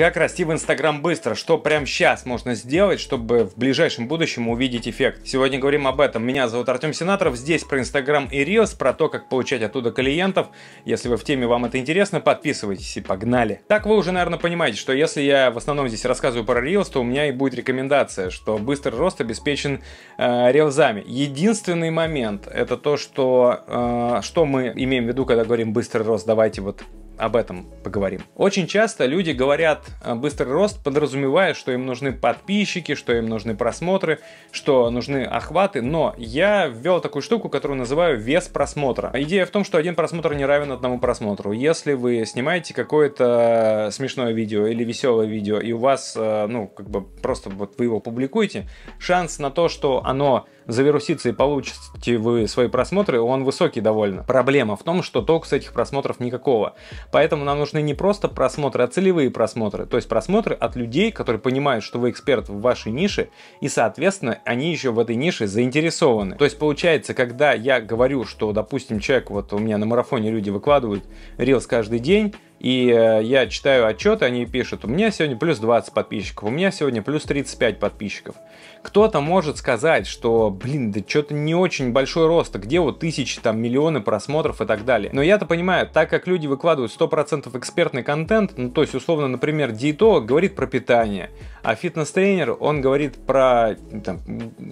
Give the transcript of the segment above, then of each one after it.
Как расти в Инстаграм быстро? Что прямо сейчас можно сделать, чтобы в ближайшем будущем увидеть эффект? Сегодня говорим об этом. Меня зовут Артем Сенаторов. Здесь про Инстаграм и Риос, про то, как получать оттуда клиентов. Если вы в теме, вам это интересно, подписывайтесь и погнали. Так вы уже, наверное, понимаете, что если я в основном здесь рассказываю про Риос, то у меня и будет рекомендация, что быстрый рост обеспечен э, Рилзами. Единственный момент это то, что, э, что мы имеем в виду, когда говорим быстрый рост. Давайте вот об этом поговорим. Очень часто люди говорят э, «быстрый рост», подразумевая, что им нужны подписчики, что им нужны просмотры, что нужны охваты, но я ввел такую штуку, которую называю «вес просмотра». Идея в том, что один просмотр не равен одному просмотру. Если вы снимаете какое-то э, смешное видео или веселое видео, и у вас, э, ну, как бы просто вот вы его публикуете, шанс на то, что оно завирусится и получите вы свои просмотры, он высокий довольно. Проблема в том, что толк с этих просмотров никакого. Поэтому нам нужны не просто просмотры, а целевые просмотры. То есть просмотры от людей, которые понимают, что вы эксперт в вашей нише, и, соответственно, они еще в этой нише заинтересованы. То есть получается, когда я говорю, что, допустим, человек, вот у меня на марафоне люди выкладывают рилс каждый день, и э, я читаю отчеты, они пишут, у меня сегодня плюс 20 подписчиков, у меня сегодня плюс 35 подписчиков. Кто-то может сказать, что, блин, да что-то не очень большой рост, а где вот тысячи, там, миллионы просмотров и так далее. Но я-то понимаю, так как люди выкладывают 100% экспертный контент, ну, то есть, условно, например, диетолог говорит про питание, а фитнес-тренер, он говорит про там,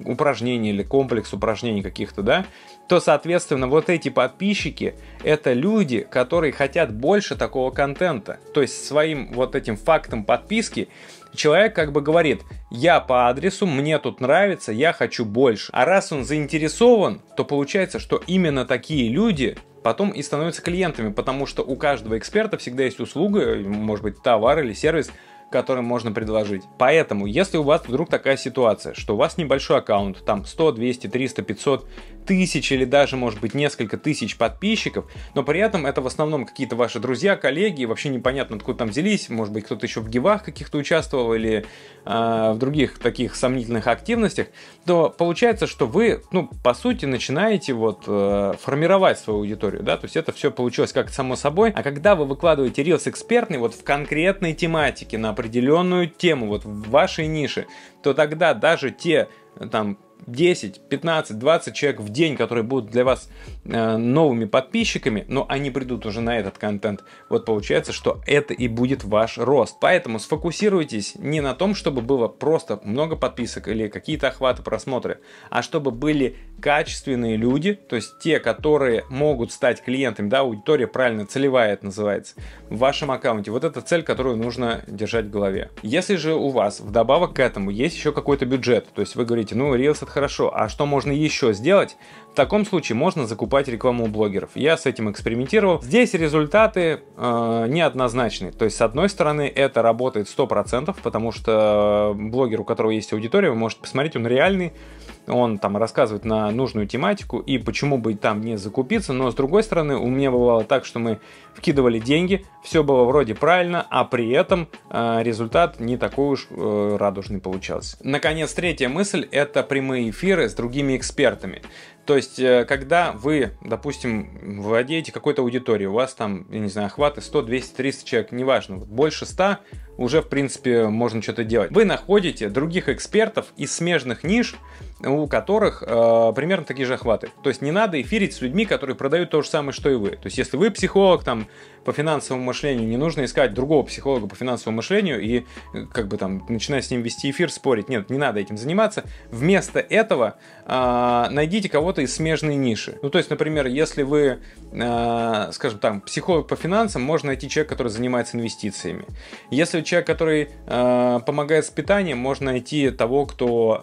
упражнения или комплекс упражнений каких-то, да, то, соответственно, вот эти подписчики, это люди, которые хотят больше такого контента. То есть своим вот этим фактом подписки человек как бы говорит, я по адресу, мне тут нравится, я хочу больше. А раз он заинтересован, то получается, что именно такие люди потом и становятся клиентами, потому что у каждого эксперта всегда есть услуга, может быть, товар или сервис, которым можно предложить. Поэтому, если у вас вдруг такая ситуация, что у вас небольшой аккаунт, там 100, 200, 300, 500 тысяч или даже, может быть, несколько тысяч подписчиков, но при этом это в основном какие-то ваши друзья, коллеги, вообще непонятно, откуда там взялись, может быть, кто-то еще в гивах каких-то участвовал или э, в других таких сомнительных активностях, то получается, что вы, ну, по сути, начинаете вот э, формировать свою аудиторию, да, то есть это все получилось как само собой, а когда вы выкладываете рилс экспертный вот в конкретной тематике, на определенную тему, вот в вашей нише, то тогда даже те э, там 10, 15, 20 человек в день, которые будут для вас э, новыми подписчиками, но они придут уже на этот контент. Вот получается, что это и будет ваш рост. Поэтому сфокусируйтесь не на том, чтобы было просто много подписок или какие-то охваты, просмотры, а чтобы были качественные люди, то есть те, которые могут стать клиентами, да, аудитория правильно целевая это называется, в вашем аккаунте. Вот это цель, которую нужно держать в голове. Если же у вас вдобавок к этому есть еще какой-то бюджет, то есть вы говорите, ну, Reels этот хорошо, а что можно еще сделать? В таком случае можно закупать рекламу у блогеров. Я с этим экспериментировал. Здесь результаты э, неоднозначны. То есть, с одной стороны, это работает 100%, потому что э, блогер, у которого есть аудитория, вы можете посмотреть, он реальный, он там рассказывает на нужную тематику, и почему бы там не закупиться, но с другой стороны, у меня бывало так, что мы вкидывали деньги, все было вроде правильно, а при этом э, результат не такой уж э, радужный получался. Наконец, третья мысль – это прямые эфиры с другими экспертами. То есть, э, когда вы, допустим, владеете какой-то аудиторией, у вас там, я не знаю, охваты 100, 200, 300 человек, неважно, вот больше 100, уже, в принципе, можно что-то делать. Вы находите других экспертов из смежных ниш, у которых э, примерно такие же охваты. То есть не надо эфирить с людьми, которые продают то же самое, что и вы. То есть если вы психолог, там, по финансовому мышлению, не нужно искать другого психолога по финансовому мышлению и э, как бы там начиная с ним вести эфир, спорить. Нет, не надо этим заниматься. Вместо этого э, найдите кого-то из смежной ниши. Ну, то есть, например, если вы, э, скажем там, психолог по финансам, можно найти человека, который занимается инвестициями. Если человек, который э, помогает с питанием, можно найти того, кто,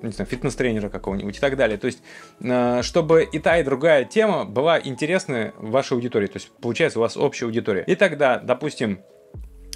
э, не знаю, фитнес-тренера какого-нибудь и так далее. То есть, э, чтобы и та, и другая тема была интересна вашей аудитории. То есть, получается, у вас общей аудитории. И тогда, допустим,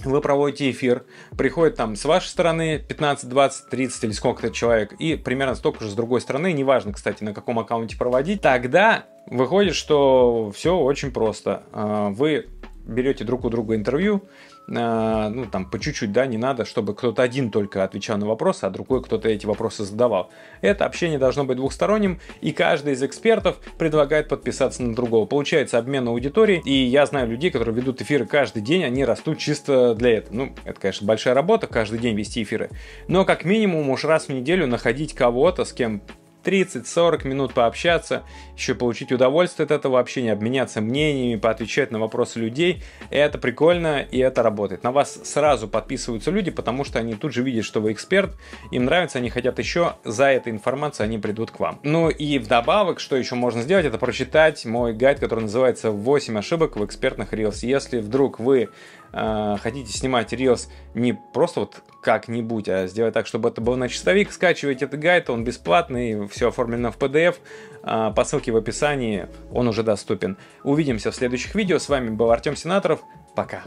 вы проводите эфир, приходит там с вашей стороны 15, 20, 30 или сколько-то человек, и примерно столько же с другой стороны, неважно, кстати, на каком аккаунте проводить, тогда выходит, что все очень просто. А, вы берете друг у друга интервью, э, ну там по чуть-чуть, да, не надо, чтобы кто-то один только отвечал на вопросы, а другой кто-то эти вопросы задавал. Это общение должно быть двухсторонним, и каждый из экспертов предлагает подписаться на другого. Получается обмен аудитории, и я знаю людей, которые ведут эфиры каждый день, они растут чисто для этого. Ну, это, конечно, большая работа каждый день вести эфиры, но как минимум уж раз в неделю находить кого-то, с кем 30-40 минут пообщаться, еще получить удовольствие от этого общения, обменяться мнениями, поотвечать на вопросы людей. Это прикольно и это работает. На вас сразу подписываются люди, потому что они тут же видят, что вы эксперт, им нравится, они хотят еще, за этой информацией они придут к вам. Ну и вдобавок, что еще можно сделать, это прочитать мой гайд, который называется 8 ошибок в экспертных рилс. Если вдруг вы э, хотите снимать рилс не просто вот как-нибудь, а сделать так, чтобы это был на чистовик, скачивайте этот гайд, он бесплатный, все оформлено в PDF. А, по ссылке в описании он уже доступен. Увидимся в следующих видео. С вами был Артем Сенаторов. Пока.